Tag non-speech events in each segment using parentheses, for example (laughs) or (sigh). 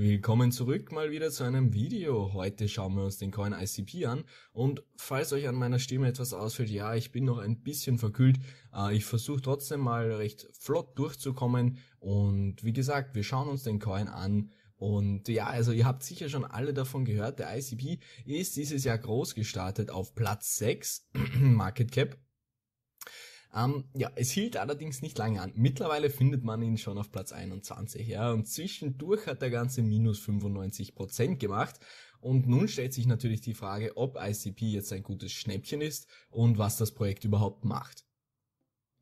Willkommen zurück mal wieder zu einem Video. Heute schauen wir uns den Coin ICP an und falls euch an meiner Stimme etwas ausfällt, ja, ich bin noch ein bisschen verkühlt. Äh, ich versuche trotzdem mal recht flott durchzukommen und wie gesagt, wir schauen uns den Coin an und ja, also ihr habt sicher schon alle davon gehört, der ICP ist dieses Jahr groß gestartet auf Platz 6 (clears throat) Market Cap ähm, ja, es hielt allerdings nicht lange an. Mittlerweile findet man ihn schon auf Platz 21, ja, und zwischendurch hat der ganze minus 95% gemacht. Und nun stellt sich natürlich die Frage, ob ICP jetzt ein gutes Schnäppchen ist und was das Projekt überhaupt macht.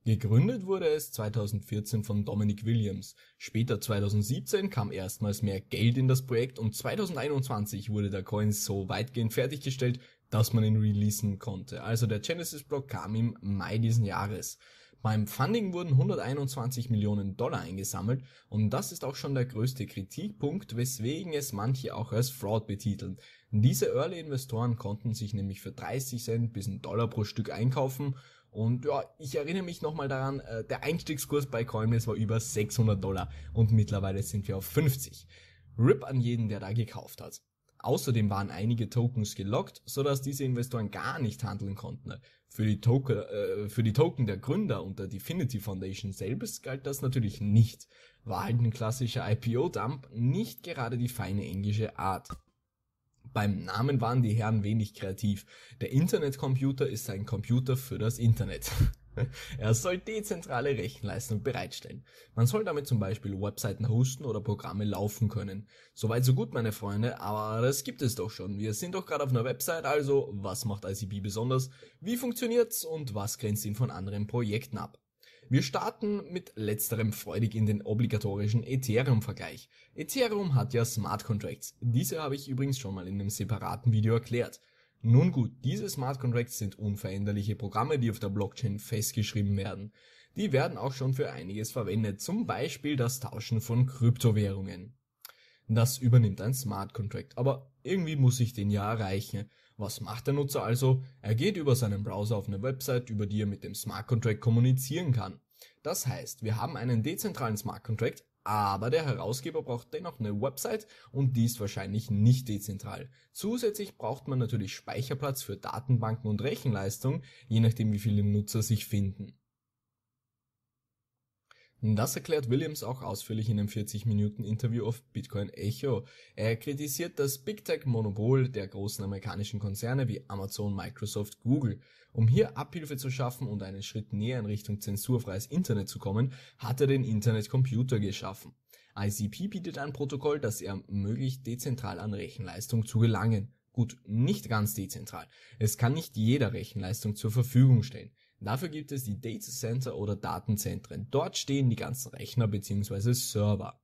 Gegründet wurde es 2014 von Dominic Williams. Später 2017 kam erstmals mehr Geld in das Projekt und 2021 wurde der Coin so weitgehend fertiggestellt, dass man ihn releasen konnte. Also der Genesis-Block kam im Mai diesen Jahres. Beim Funding wurden 121 Millionen Dollar eingesammelt und das ist auch schon der größte Kritikpunkt, weswegen es manche auch als Fraud betiteln. Diese Early-Investoren konnten sich nämlich für 30 Cent bis einen Dollar pro Stück einkaufen und ja, ich erinnere mich nochmal daran, äh, der Einstiegskurs bei Coinbase war über 600 Dollar und mittlerweile sind wir auf 50. RIP an jeden, der da gekauft hat. Außerdem waren einige Tokens gelockt, sodass diese Investoren gar nicht handeln konnten. Für die, Token, äh, für die Token der Gründer und der Definity Foundation selbst galt das natürlich nicht, war halt ein klassischer IPO-Dump nicht gerade die feine englische Art. Beim Namen waren die Herren wenig kreativ. Der Internetcomputer ist ein Computer für das Internet. (laughs) Er soll dezentrale Rechenleistung bereitstellen. Man soll damit zum Beispiel Webseiten hosten oder Programme laufen können. Soweit so gut, meine Freunde, aber das gibt es doch schon. Wir sind doch gerade auf einer Website, also was macht ICB besonders? Wie funktioniert's und was grenzt ihn von anderen Projekten ab? Wir starten mit letzterem freudig in den obligatorischen Ethereum-Vergleich. Ethereum hat ja Smart Contracts. Diese habe ich übrigens schon mal in einem separaten Video erklärt. Nun gut, diese Smart Contracts sind unveränderliche Programme, die auf der Blockchain festgeschrieben werden. Die werden auch schon für einiges verwendet, zum Beispiel das Tauschen von Kryptowährungen. Das übernimmt ein Smart Contract, aber irgendwie muss ich den ja erreichen. Was macht der Nutzer also? Er geht über seinen Browser auf eine Website, über die er mit dem Smart Contract kommunizieren kann. Das heißt, wir haben einen dezentralen Smart Contract, aber der Herausgeber braucht dennoch eine Website und die ist wahrscheinlich nicht dezentral. Zusätzlich braucht man natürlich Speicherplatz für Datenbanken und Rechenleistung, je nachdem wie viele Nutzer sich finden. Das erklärt Williams auch ausführlich in einem 40-Minuten-Interview auf Bitcoin Echo. Er kritisiert das Big Tech-Monopol der großen amerikanischen Konzerne wie Amazon, Microsoft, Google. Um hier Abhilfe zu schaffen und einen Schritt näher in Richtung zensurfreies Internet zu kommen, hat er den Internetcomputer geschaffen. ICP bietet ein Protokoll, das ermöglicht, dezentral an Rechenleistung zu gelangen. Gut, nicht ganz dezentral. Es kann nicht jeder Rechenleistung zur Verfügung stellen. Dafür gibt es die Data Center oder Datenzentren. Dort stehen die ganzen Rechner bzw. Server.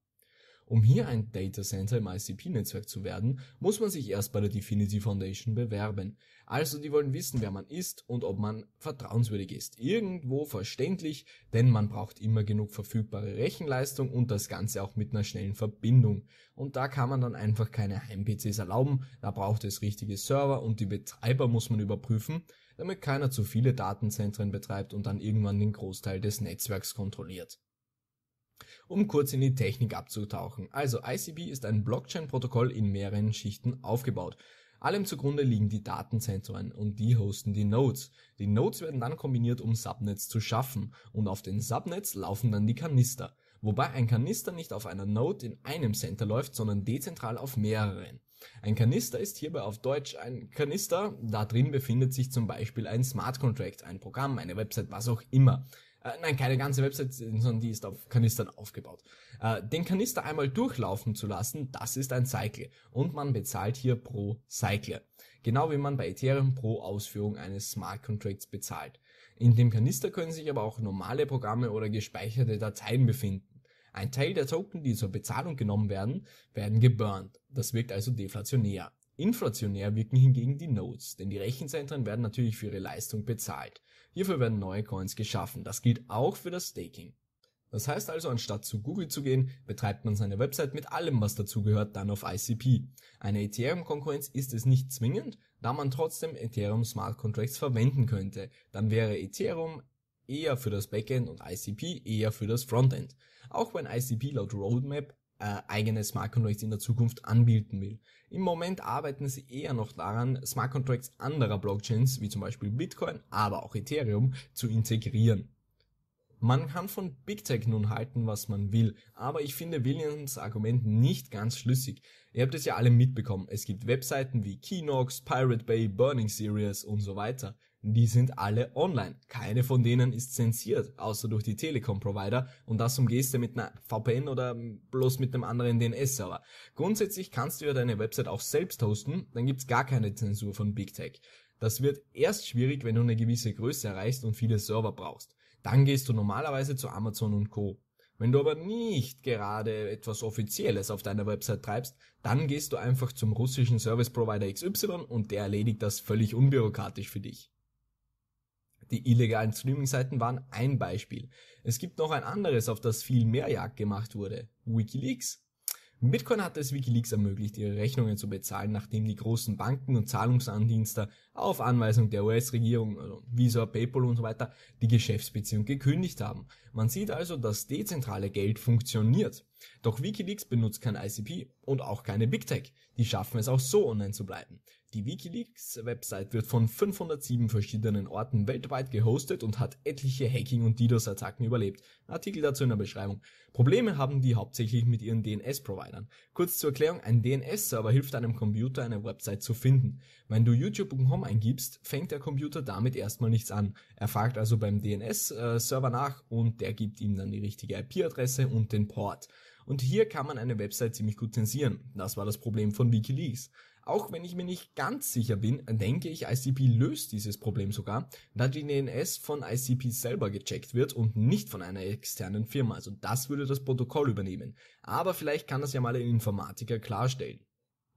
Um hier ein Data Center im ICP-Netzwerk zu werden, muss man sich erst bei der Definity Foundation bewerben. Also die wollen wissen, wer man ist und ob man vertrauenswürdig ist. Irgendwo verständlich, denn man braucht immer genug verfügbare Rechenleistung und das Ganze auch mit einer schnellen Verbindung. Und da kann man dann einfach keine Heim-PCs erlauben, da braucht es richtige Server und die Betreiber muss man überprüfen damit keiner zu viele Datenzentren betreibt und dann irgendwann den Großteil des Netzwerks kontrolliert. Um kurz in die Technik abzutauchen. Also ICB ist ein Blockchain-Protokoll in mehreren Schichten aufgebaut. Allem zugrunde liegen die Datenzentren und die hosten die Nodes. Die Nodes werden dann kombiniert, um Subnets zu schaffen und auf den Subnets laufen dann die Kanister. Wobei ein Kanister nicht auf einer Node in einem Center läuft, sondern dezentral auf mehreren. Ein Kanister ist hierbei auf Deutsch ein Kanister. Da drin befindet sich zum Beispiel ein Smart Contract, ein Programm, eine Website, was auch immer. Äh, nein, keine ganze Website, sondern die ist auf Kanistern aufgebaut. Äh, den Kanister einmal durchlaufen zu lassen, das ist ein Cycle. Und man bezahlt hier pro Cycle. Genau wie man bei Ethereum pro Ausführung eines Smart Contracts bezahlt. In dem Kanister können sich aber auch normale Programme oder gespeicherte Dateien befinden. Ein Teil der Token, die zur Bezahlung genommen werden, werden geburnt. Das wirkt also deflationär. Inflationär wirken hingegen die Nodes, denn die Rechenzentren werden natürlich für ihre Leistung bezahlt. Hierfür werden neue Coins geschaffen. Das gilt auch für das Staking. Das heißt also, anstatt zu Google zu gehen, betreibt man seine Website mit allem, was dazugehört, dann auf ICP. Eine Ethereum-Konkurrenz ist es nicht zwingend, da man trotzdem Ethereum Smart Contracts verwenden könnte. Dann wäre Ethereum eher für das Backend und ICP eher für das Frontend. Auch wenn ICP laut Roadmap äh, eigene Smart Contracts in der Zukunft anbieten will. Im Moment arbeiten sie eher noch daran, Smart Contracts anderer Blockchains, wie zum Beispiel Bitcoin, aber auch Ethereum, zu integrieren. Man kann von Big Tech nun halten, was man will, aber ich finde Williams Argument nicht ganz schlüssig. Ihr habt es ja alle mitbekommen, es gibt Webseiten wie Kinox, Pirate Bay, Burning Series und so weiter. Die sind alle online. Keine von denen ist zensiert, außer durch die Telekom-Provider und das umgehst du mit einer VPN oder bloß mit einem anderen DNS-Server. Grundsätzlich kannst du ja deine Website auch selbst hosten, dann gibt's gar keine Zensur von Big Tech. Das wird erst schwierig, wenn du eine gewisse Größe erreichst und viele Server brauchst. Dann gehst du normalerweise zu Amazon und Co. Wenn du aber nicht gerade etwas Offizielles auf deiner Website treibst, dann gehst du einfach zum russischen Service Provider XY und der erledigt das völlig unbürokratisch für dich. Die illegalen Streaming-Seiten waren ein Beispiel. Es gibt noch ein anderes, auf das viel mehr Jagd gemacht wurde. Wikileaks. Bitcoin hat es Wikileaks ermöglicht, ihre Rechnungen zu bezahlen, nachdem die großen Banken und Zahlungsandienster auf Anweisung der US-Regierung, also Visa, PayPal und so weiter, die Geschäftsbeziehung gekündigt haben. Man sieht also, dass dezentrale Geld funktioniert. Doch WikiLeaks benutzt kein ICP und auch keine Big Tech. Die schaffen es auch so online zu bleiben. Die WikiLeaks-Website wird von 507 verschiedenen Orten weltweit gehostet und hat etliche Hacking- und DDoS-Attacken überlebt. Artikel dazu in der Beschreibung. Probleme haben die hauptsächlich mit ihren DNS-Providern. Kurz zur Erklärung, ein DNS-Server hilft einem Computer, eine Website zu finden. Wenn du youtube.com eingibst, fängt der Computer damit erstmal nichts an. Er fragt also beim DNS-Server äh, nach und der gibt ihm dann die richtige IP-Adresse und den Port. Und hier kann man eine Website ziemlich gut zensieren. Das war das Problem von Wikileaks. Auch wenn ich mir nicht ganz sicher bin, denke ich, ICP löst dieses Problem sogar, da die DNS von ICP selber gecheckt wird und nicht von einer externen Firma. Also das würde das Protokoll übernehmen. Aber vielleicht kann das ja mal ein Informatiker klarstellen.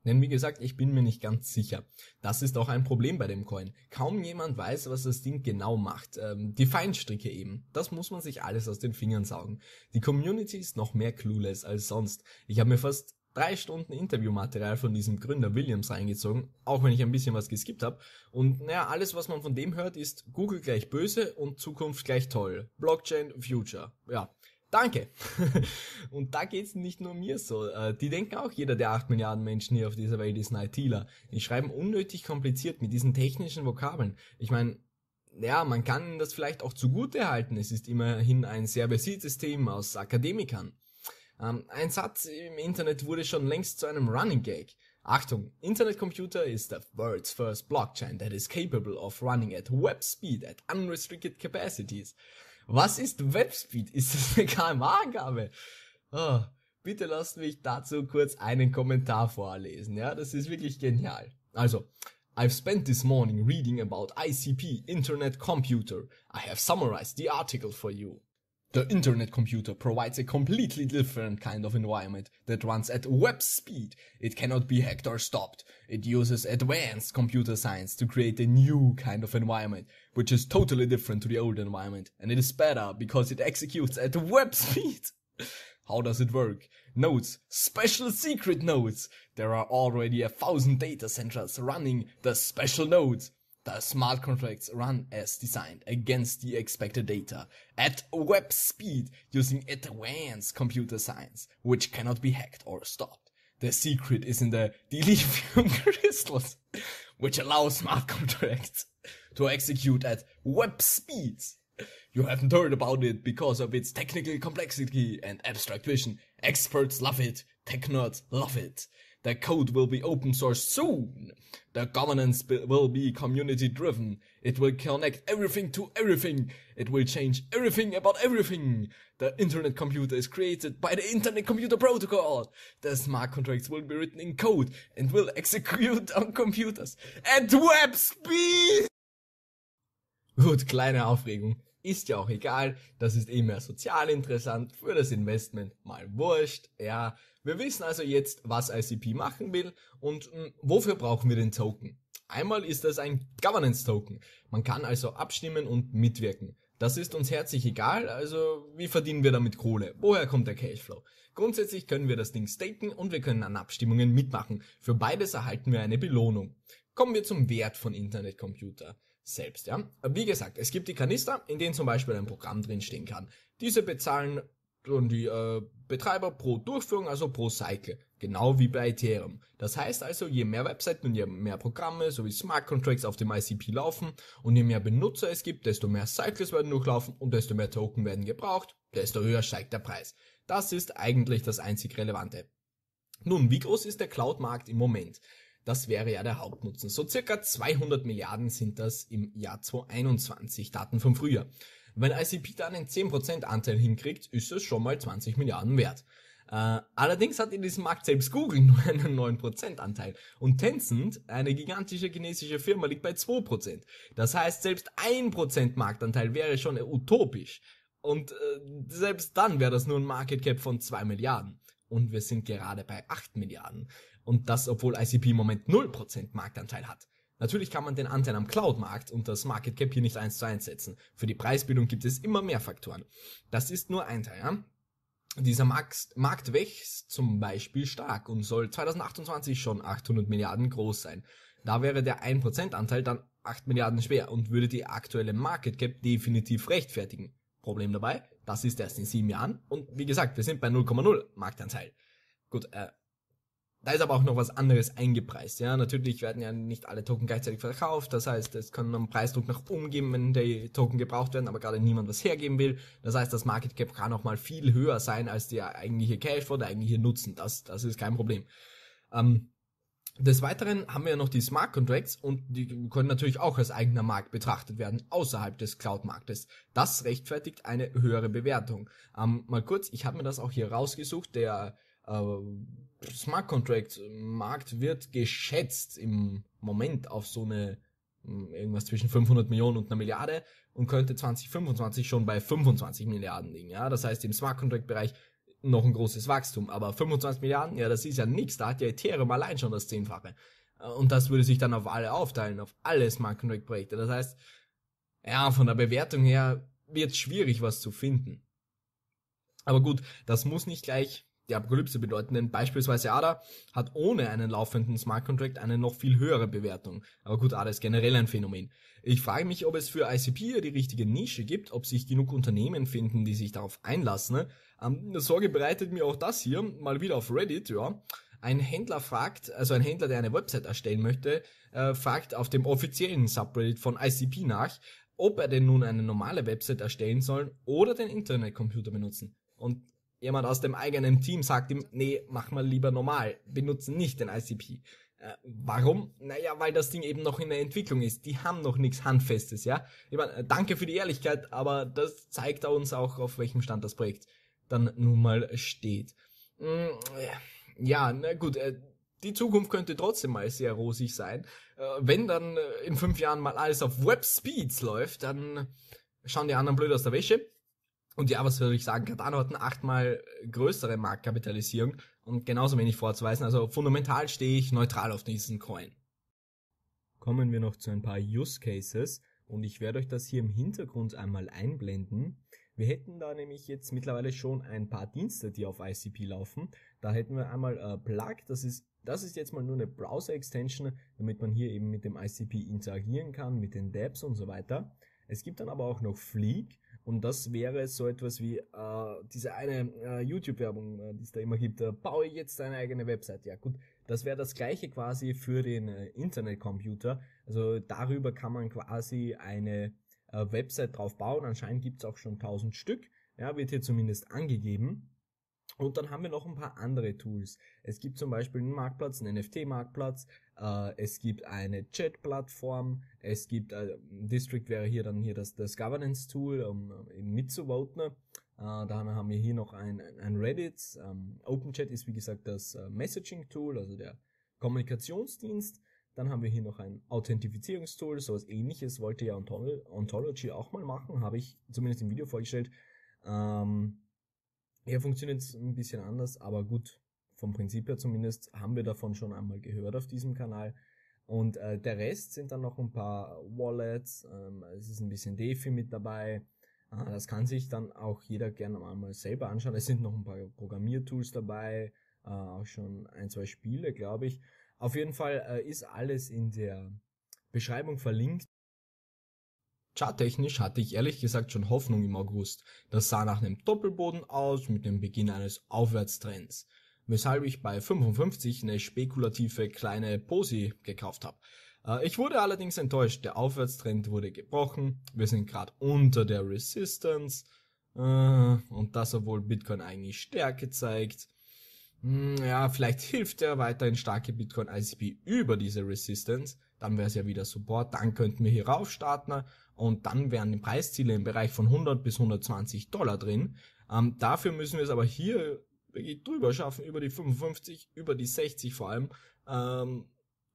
Denn wie gesagt, ich bin mir nicht ganz sicher. Das ist auch ein Problem bei dem Coin. Kaum jemand weiß, was das Ding genau macht. Ähm, die Feinstricke eben. Das muss man sich alles aus den Fingern saugen. Die Community ist noch mehr clueless als sonst. Ich habe mir fast drei Stunden Interviewmaterial von diesem Gründer Williams reingezogen, auch wenn ich ein bisschen was geskippt habe. Und naja, alles, was man von dem hört, ist Google gleich böse und Zukunft gleich toll. Blockchain Future. Ja. Danke. (laughs) Und da geht's nicht nur mir so. Äh, die denken auch, jeder der 8 Milliarden Menschen hier auf dieser Welt ist ein ITler. Die schreiben unnötig kompliziert mit diesen technischen Vokabeln. Ich meine, ja, man kann das vielleicht auch zugute halten. Es ist immerhin ein sehr besiegtes Thema aus Akademikern. Ähm, ein Satz im Internet wurde schon längst zu einem Running Gag. Achtung, Internetcomputer is the world's first blockchain that is capable of running at web speed at unrestricted capacities. Was ist Webspeed? Ist das eine KMA-Angabe? Oh, ah, bitte lasst mich dazu kurz einen Kommentar vorlesen. Ja, das ist wirklich genial. Also, I've spent this morning reading about ICP, Internet Computer. I have summarized the article for you. The internet computer provides a completely different kind of environment that runs at web speed. It cannot be hacked or stopped. It uses advanced computer science to create a new kind of environment, which is totally different to the old environment. And it is better because it executes at web (laughs) speed. How does it work? Nodes, special secret nodes. There are already a thousand data centers running the special nodes the smart contracts run as designed against the expected data at web speed using advanced computer science, which cannot be hacked or stopped. The secret is in the (laughs) dilithium crystals, which allow smart (laughs) contracts to execute at web speeds. You haven't heard about it because of its technical complexity and abstract vision. Experts love it, tech nerds love it. The code will be open source soon. The governance will be community driven. It will connect everything to everything. It will change everything about everything. The internet computer is created by the internet computer protocol. The smart contracts will be written in code and will execute on computers at web speed. Gut, kleine Aufregung. Ist ja auch egal, das ist eh mehr sozial interessant, für das Investment mal wurscht, ja. Wir wissen also jetzt, was ICP machen will und mh, hm, wofür brauchen wir den Token. Einmal ist das ein Governance Token. Man kann also abstimmen und mitwirken. Das ist uns herzlich egal, also wie verdienen wir damit Kohle? Woher kommt der Cashflow? Grundsätzlich können wir das Ding staken und wir können an Abstimmungen mitmachen. Für beides erhalten wir eine Belohnung. Kommen wir zum Wert von Internetcomputer selbst. Ja? Wie gesagt, es gibt die Kanister, in denen zum Beispiel ein Programm drinstehen kann. Diese bezahlen und die äh, Betreiber pro Durchführung, also pro Cycle, genau wie bei Ethereum. Das heißt also, je mehr Webseiten und je mehr Programme sowie Smart Contracts auf dem ICP laufen und je mehr Benutzer es gibt, desto mehr Cycles werden durchlaufen und desto mehr Token werden gebraucht, desto höher steigt der Preis. Das ist eigentlich das einzig Relevante. Nun, wie groß ist der Cloud-Markt im Moment? Das wäre ja der Hauptnutzen. So circa 200 Milliarden sind das im Jahr 2021, Daten vom Frühjahr. Wenn ICP da einen 10% Anteil hinkriegt, ist es schon mal 20 Milliarden wert. Uh, allerdings hat in diesem Markt selbst Google (laughs) nur einen 9% Anteil und Tencent, eine gigantische chinesische Firma, liegt bei 2%. Das heißt, selbst 1% Marktanteil wäre schon utopisch. Und äh, selbst dann wäre das nur ein Market Cap von 2 Milliarden. Und wir sind gerade bei 8 Milliarden. Und das, obwohl ICP im Moment 0% Marktanteil hat. Natürlich kann man den Anteil am Cloud-Markt und das Market Cap hier nicht eins zu eins setzen. Für die Preisbildung gibt es immer mehr Faktoren. Das ist nur ein Teil, ja? Dieser Markt, wächst zum Beispiel stark und soll 2028 schon 800 Milliarden groß sein. Da wäre der 1%-Anteil dann 8 Milliarden schwer und würde die aktuelle Market Cap definitiv rechtfertigen. Problem dabei, das ist erst in sieben Jahren und wie gesagt, wir sind bei 0,0 Marktanteil. Gut, äh, da ist aber auch noch was anderes eingepreist. Ja, natürlich werden ja nicht alle Token gleichzeitig verkauft. Das heißt, es kann einen Preisdruck nach oben geben, wenn die Token gebraucht werden, aber gerade niemand was hergeben will. Das heißt, das Market Cap kann auch mal viel höher sein als der eigentliche Cashflow, der eigentliche Nutzen. Das, das ist kein Problem. Ähm, des Weiteren haben wir ja noch die Smart Contracts und die können natürlich auch als eigener Markt betrachtet werden, außerhalb des Cloud-Marktes. Das rechtfertigt eine höhere Bewertung. Ähm, mal kurz, ich habe mir das auch hier rausgesucht, der äh, Smart Contract äh, Markt wird geschätzt im Moment auf so eine hm, irgendwas zwischen 500 Millionen und einer Milliarde und könnte 2025 schon bei 25 Milliarden liegen. Ja, das heißt im Smart Contract Bereich noch ein großes Wachstum, aber 25 Milliarden, ja, das ist ja nichts. Da hat ja Ethereum allein schon das Zehnfache. Äh, und das würde sich dann auf alle aufteilen, auf alle Smart Contract Projekte. Das heißt, ja, von der Bewertung her wird schwierig, was zu finden. Aber gut, das muss nicht gleich die Apokalypse bedeuten, denn beispielsweise ADA hat ohne einen laufenden Smart Contract eine noch viel höhere Bewertung. Aber gut, ADA ist generell ein Phänomen. Ich frage mich, ob es für ICP die richtige Nische gibt, ob sich genug Unternehmen finden, die sich darauf einlassen. Ähm, Sorge bereitet mir auch das hier, mal wieder auf Reddit, ja. Ein Händler fragt, also ein Händler, der eine Website erstellen möchte, äh, fragt auf dem offiziellen Subreddit von ICP nach, ob er denn nun eine normale Website erstellen soll oder den Internetcomputer benutzen. Und jemand aus dem eigenen Team sagt ihm, nee, mach mal lieber normal, benutzen nicht den ICP. Äh, warum? Naja, weil das Ding eben noch in der Entwicklung ist. Die haben noch nichts Handfestes, ja? Ich meine, äh, danke für die Ehrlichkeit, aber das zeigt uns auch, auf welchem Stand das Projekt dann nun mal steht. Mm, äh, ja, na gut, äh, die Zukunft könnte trotzdem mal sehr rosig sein. Wenn dann in fünf Jahren mal alles auf Web Speeds läuft, dann schauen die anderen blöd aus der Wäsche und ja, was würde ich sagen? Cardano hat eine achtmal größere Marktkapitalisierung und genauso wenig vorzuweisen. Also fundamental stehe ich neutral auf diesen Coin. Kommen wir noch zu ein paar Use Cases und ich werde euch das hier im Hintergrund einmal einblenden. Wir hätten da nämlich jetzt mittlerweile schon ein paar Dienste, die auf ICP laufen. Da hätten wir einmal äh, Plug, das ist das ist jetzt mal nur eine Browser-Extension, damit man hier eben mit dem ICP interagieren kann, mit den Dapps und so weiter. Es gibt dann aber auch noch Fleek, und das wäre so etwas wie äh, diese eine äh, YouTube-Werbung, äh, die es da immer gibt, äh, baue jetzt deine eigene Website. Ja gut, das wäre das gleiche quasi für den äh, Internetcomputer. Also darüber kann man quasi eine äh, Website drauf bauen. Anscheinend gibt's auch schon tausend Stück. Ja, wird hier zumindest angegeben. Und dann haben wir noch ein paar andere Tools. Es gibt zum Beispiel einen Marktplatz, einen NFT-Marktplatz, äh, es gibt eine Chat-Plattform, es gibt, äh, District wäre hier dann hier das, das Governance-Tool, um, um mitzuvoten. Äh, dann haben wir hier noch ein, ein Reddit. Ähm, OpenChat ist wie gesagt das äh, Messaging-Tool, also der Kommunikationsdienst. Dann haben wir hier noch ein Authentifizierungstool, sowas ähnliches wollte ja Ontology auch mal machen, habe ich zumindest im Video vorgestellt. Ähm, hier funktioniert es ein bisschen anders, aber gut, vom Prinzip her zumindest haben wir davon schon einmal gehört auf diesem Kanal. Und äh, der Rest sind dann noch ein paar Wallets, ähm, es ist ein bisschen DeFi mit dabei. Äh, das kann sich dann auch jeder gerne einmal selber anschauen. Es sind noch ein paar Programmiertools dabei, äh, auch schon ein, zwei Spiele, glaube ich. Auf jeden Fall äh, ist alles in der Beschreibung verlinkt. Charttechnisch hatte ich ehrlich gesagt schon Hoffnung im August. Das sah nach einem Doppelboden aus mit dem Beginn eines Aufwärtstrends, weshalb ich bei 55 eine spekulative kleine Posi gekauft habe. Äh, ich wurde allerdings enttäuscht. Der Aufwärtstrend wurde gebrochen. Wir sind gerade unter der Resistance. Äh, und das, obwohl Bitcoin eigentlich Stärke zeigt. Hm, ja, vielleicht hilft ja weiterhin starke Bitcoin ICP über diese Resistance. Dann wäre es ja wieder Support. Dann könnten wir hier rauf starten und dann wären die Preisziele im Bereich von 100 bis 120 Dollar drin. Ähm, dafür müssen wir es aber hier wirklich drüber schaffen, über die 55, über die 60 vor allem, ähm,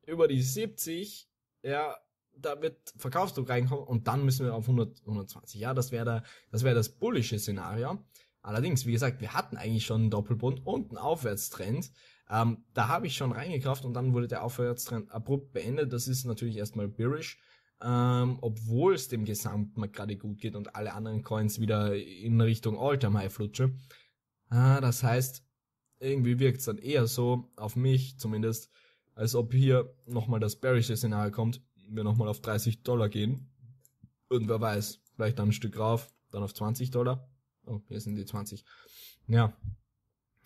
über die 70, ja, da wird Verkaufsdruck reinkommen und dann müssen wir auf 100, 120. Ja, das wäre da, das wäre das bullische Szenario. Allerdings, wie gesagt, wir hatten eigentlich schon einen Doppelbund und einen Aufwärtstrend. Ähm, da habe ich schon reingekauft und dann wurde der Aufwärtstrend abrupt beendet. Das ist natürlich erstmal bearish ähm, obwohl es dem Gesamtmarkt gerade gut geht und alle anderen Coins wieder in Richtung all time High flutsche. Ah, das heißt, irgendwie wirkt's dann eher so, auf mich zumindest, als ob hier nochmal das bearish Szenario kommt, wir nochmal auf 30 Dollar gehen und wer weiß, vielleicht dann ein Stück rauf, dann auf 20 Dollar. Oh, hier sind die 20. Ja,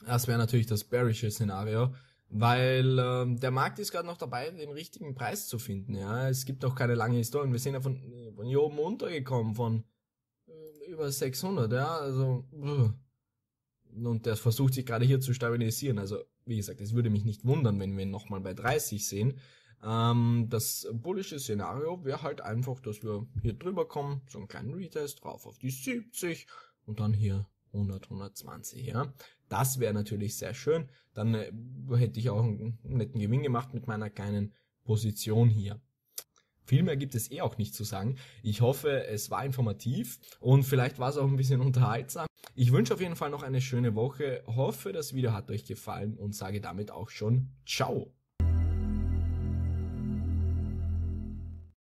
das wäre natürlich das bearish Szenario weil ähm, der Markt ist gerade noch dabei, den richtigen Preis zu finden. Ja, es gibt noch keine lange Historie. Wir sind ja von, äh, von hier oben runtergekommen von äh, über 600. Ja, also und der versucht sich gerade hier zu stabilisieren. Also wie gesagt, es würde mich nicht wundern, wenn wir ihn nochmal bei 30 sehen. Ähm, das bullische Szenario wäre halt einfach, dass wir hier drüber kommen, so einen kleinen Retest drauf auf die 70 und dann hier 100, 120, ja. Das wäre natürlich sehr schön. Dann äh, hätte ich auch einen netten Gewinn gemacht mit meiner kleinen Position hier. Viel mehr gibt es eh auch nicht zu sagen. Ich hoffe, es war informativ und vielleicht war es auch ein bisschen (laughs) unterhaltsam. Ich wünsche auf jeden Fall noch eine schöne Woche, hoffe, das Video hat euch gefallen und sage damit auch schon Ciao.